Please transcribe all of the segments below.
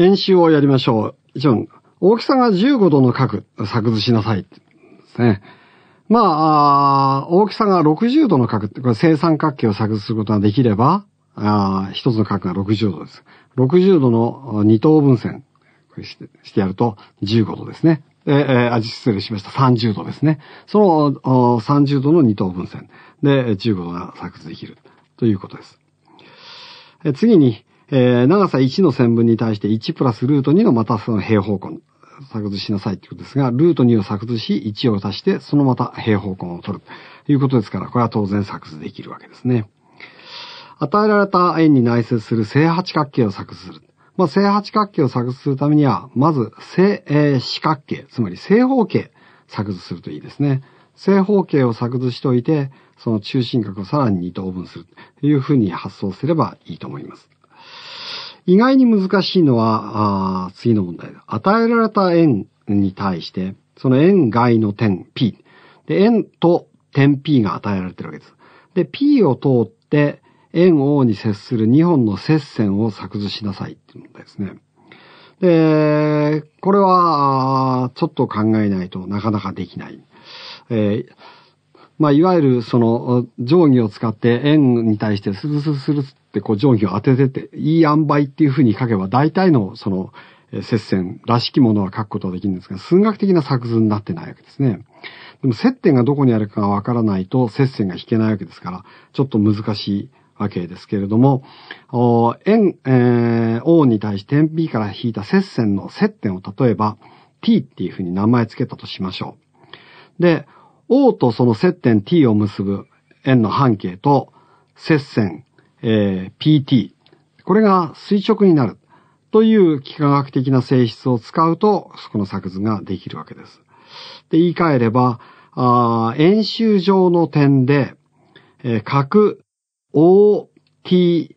演習をやりましょう。一番、大きさが15度の角、作図しなさい。ですね。まああ、大きさが60度の角って、これ正三角形を作図することができれば、あ一つの角が60度です。60度の二等分線してしてやると15度ですね。えー、あ、失礼しました。30度ですね。そのお30度の二等分線で15度が作図できるということです。え次に、えー、長さ1の線分に対して1プラスルート2のまたその平方根、作図しなさいってことですが、ルート2を作図し、1を足して、そのまた平方根を取る。ということですから、これは当然作図できるわけですね。与えられた円に内接する正八角形を作図する。まあ、正八角形を作図するためには、まず正、えー、四角形、つまり正方形、作図するといいですね。正方形を作図しておいて、その中心角をさらに2等分するというふうに発想すればいいと思います。意外に難しいのは、あ次の問題だ。与えられた円に対して、その円外の点 P。で、円と点 P が与えられてるわけです。で、P を通って、円 O に接する2本の接線を作図しなさいっていう問題ですね。で、これは、ちょっと考えないとなかなかできない。えーまあ、いわゆるその定規を使って円に対してスルスルスルってこう定規を当ててて、いい塩梅っていうふうに書けば大体のその接線らしきものは書くことができるんですが、数学的な作図になってないわけですね。でも接点がどこにあるかがわからないと接線が引けないわけですから、ちょっと難しいわけですけれども、円、えー、O に対して点 P から引いた接線の接点を例えば T っていうふうに名前付けたとしましょう。で、O とその接点 T を結ぶ円の半径と接線、えー、PT。これが垂直になるという幾何学的な性質を使うと、この作図ができるわけです。で、言い換えれば、あ演習上の点で、えー、角 OTP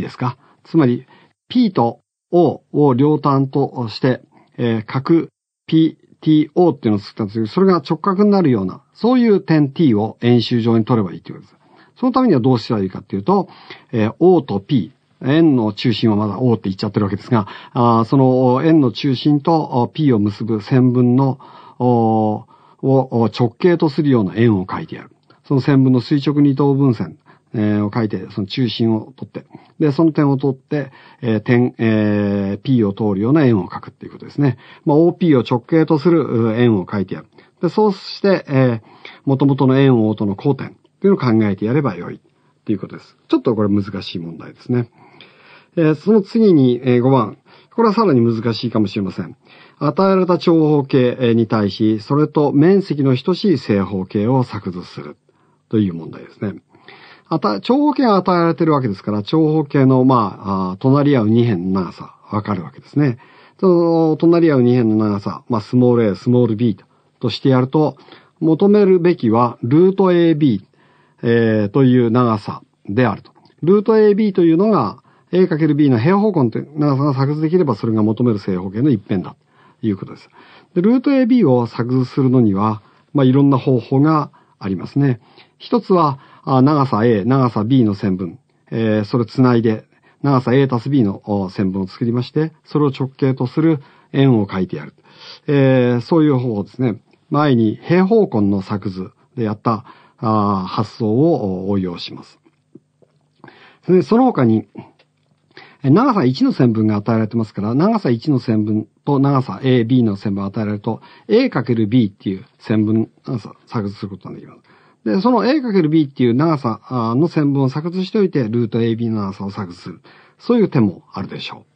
ですかつまり、P と O を両端として、えー、角 P TO っていうのを作ったんですけど、それが直角になるような、そういう点 T を演習上に取ればいいということです。そのためにはどうしたらいいかっていうと、えー、O と P、円の中心はまだ O って言っちゃってるわけですが、あその円の中心と P を結ぶ線分の、を直径とするような円を書いてやる。その線分の垂直二等分線。えー、を書いて、その中心を取って、で、その点を取って、えー、点、えー、P を通るような円を書くっていうことですね。まあ、OP を直径とする円を書いてやる。で、そうして、えー、元々の円を O との交点っていうのを考えてやればよいっていうことです。ちょっとこれ難しい問題ですね。えー、その次に、えー、5番。これはさらに難しいかもしれません。与えられた長方形に対し、それと面積の等しい正方形を作図するという問題ですね。あた、長方形が与えられてるわけですから、長方形の、まあ、あ隣り合う2辺の長さ、わかるわけですね。その、隣り合う2辺の長さ、まあ、スモール a、スモール b としてやると、求めるべきは、ルート ab、えー、という長さであると。ルート ab というのが、a×b の平方根という長さが作図できれば、それが求める正方形の一辺だ、ということです。で、ルート ab を作図するのには、まあ、いろんな方法がありますね。一つは、あ長さ A、長さ B の線分、えー、それを繋いで、長さ A たす B の線分を作りまして、それを直径とする円を書いてやる。えー、そういう方法ですね。前に平方根の作図でやったあ発想を応用します。でその他に、長さ1の線分が与えられてますから、長さ1の線分と長さ A、B の線分を与えられると、A×B っていう線分、作図することができます。で、その A×B っていう長さの線分を作図しておいて、ルート AB の長さを作図する。そういう手もあるでしょう。